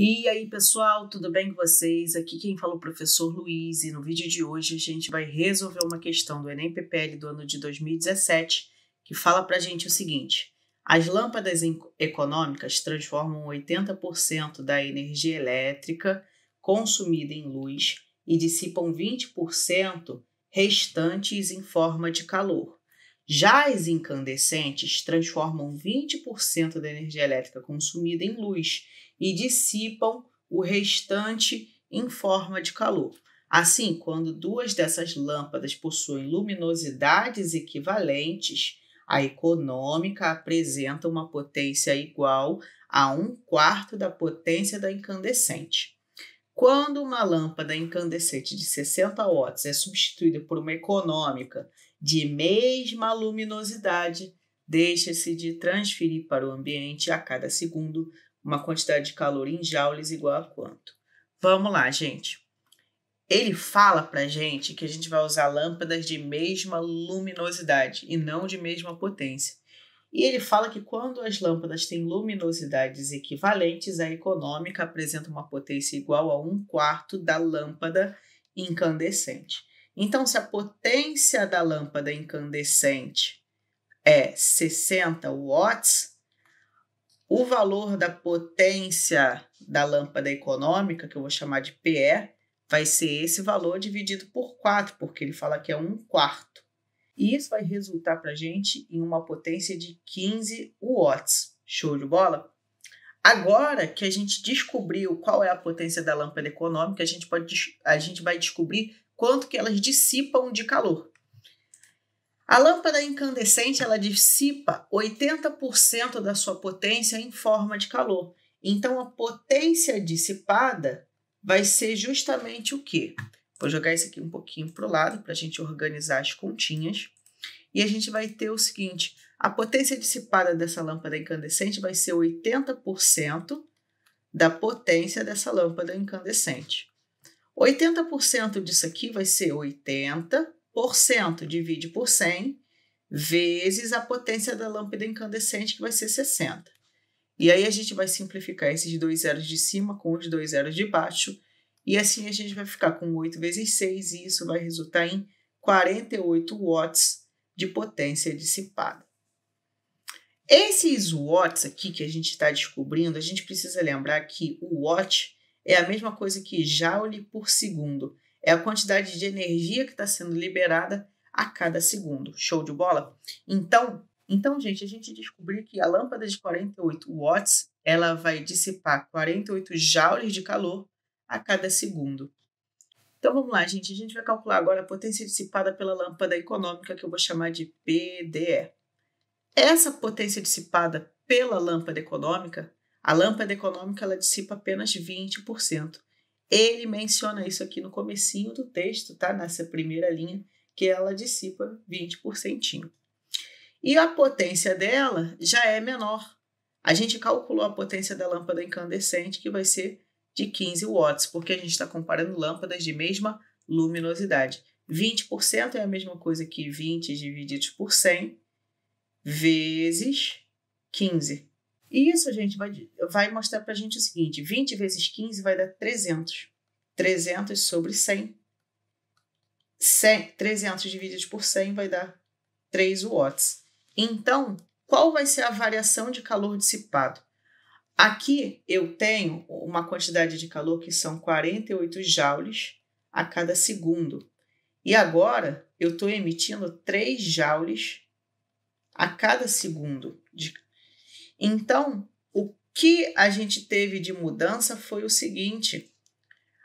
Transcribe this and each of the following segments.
E aí, pessoal, tudo bem com vocês? Aqui quem fala é o professor Luiz e no vídeo de hoje a gente vai resolver uma questão do Enem PPL do ano de 2017 que fala a gente o seguinte: as lâmpadas econômicas transformam 80% da energia elétrica consumida em luz e dissipam 20% restantes em forma de calor. Já as incandescentes transformam 20% da energia elétrica consumida em luz e dissipam o restante em forma de calor. Assim, quando duas dessas lâmpadas possuem luminosidades equivalentes, a econômica apresenta uma potência igual a um quarto da potência da incandescente. Quando uma lâmpada incandescente de 60 watts é substituída por uma econômica de mesma luminosidade, deixa-se de transferir para o ambiente a cada segundo uma quantidade de calor em joules igual a quanto. Vamos lá, gente. Ele fala para gente que a gente vai usar lâmpadas de mesma luminosidade e não de mesma potência. E ele fala que quando as lâmpadas têm luminosidades equivalentes, a econômica apresenta uma potência igual a um quarto da lâmpada incandescente. Então, se a potência da lâmpada incandescente é 60 watts, o valor da potência da lâmpada econômica, que eu vou chamar de PE, vai ser esse valor dividido por 4, porque ele fala que é um quarto. E isso vai resultar para a gente em uma potência de 15 watts. Show de bola? Agora que a gente descobriu qual é a potência da lâmpada econômica, a gente, pode, a gente vai descobrir quanto que elas dissipam de calor. A lâmpada incandescente ela dissipa 80% da sua potência em forma de calor. Então a potência dissipada vai ser justamente o quê? Vou jogar isso aqui um pouquinho para o lado para a gente organizar as continhas. E a gente vai ter o seguinte: a potência dissipada dessa lâmpada incandescente vai ser 80% da potência dessa lâmpada incandescente. 80% disso aqui vai ser 80% divide por 100 vezes a potência da lâmpada incandescente, que vai ser 60. E aí a gente vai simplificar esses dois zeros de cima com os dois zeros de baixo, e assim a gente vai ficar com 8 vezes 6, e isso vai resultar em 48 watts de potência dissipada. Esses watts aqui que a gente está descobrindo, a gente precisa lembrar que o watt é a mesma coisa que joule por segundo. É a quantidade de energia que está sendo liberada a cada segundo. Show de bola? Então, então, gente, a gente descobriu que a lâmpada de 48 watts ela vai dissipar 48 joules de calor a cada segundo. Então vamos lá, gente. A gente vai calcular agora a potência dissipada pela lâmpada econômica, que eu vou chamar de PDE. Essa potência dissipada pela lâmpada econômica a lâmpada econômica ela dissipa apenas 20%. Ele menciona isso aqui no comecinho do texto, tá? Nessa primeira linha, que ela dissipa 20%. E a potência dela já é menor. A gente calculou a potência da lâmpada incandescente, que vai ser de 15 watts, porque a gente está comparando lâmpadas de mesma luminosidade. 20% é a mesma coisa que 20 divididos por 100 vezes 15. E isso, gente, vai, vai mostrar para a gente o seguinte: 20 vezes 15 vai dar 300. 300 sobre 100. 100 300 dividido por 100 vai dar 3 watts. Então, qual vai ser a variação de calor dissipado? Aqui eu tenho uma quantidade de calor que são 48 joules a cada segundo. E agora eu estou emitindo 3 joules a cada segundo de, então, o que a gente teve de mudança foi o seguinte: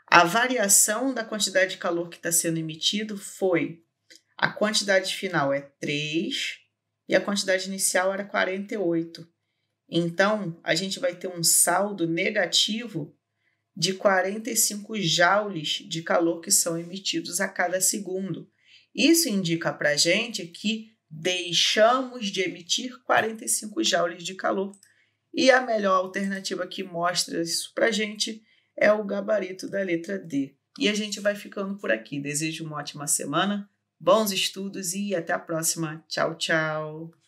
a variação da quantidade de calor que está sendo emitido foi a quantidade final é 3 e a quantidade inicial era 48. Então, a gente vai ter um saldo negativo de 45 joules de calor que são emitidos a cada segundo. Isso indica para a gente que deixamos de emitir 45 joules de calor. E a melhor alternativa que mostra isso para gente é o gabarito da letra D. E a gente vai ficando por aqui. Desejo uma ótima semana, bons estudos e até a próxima. Tchau, tchau!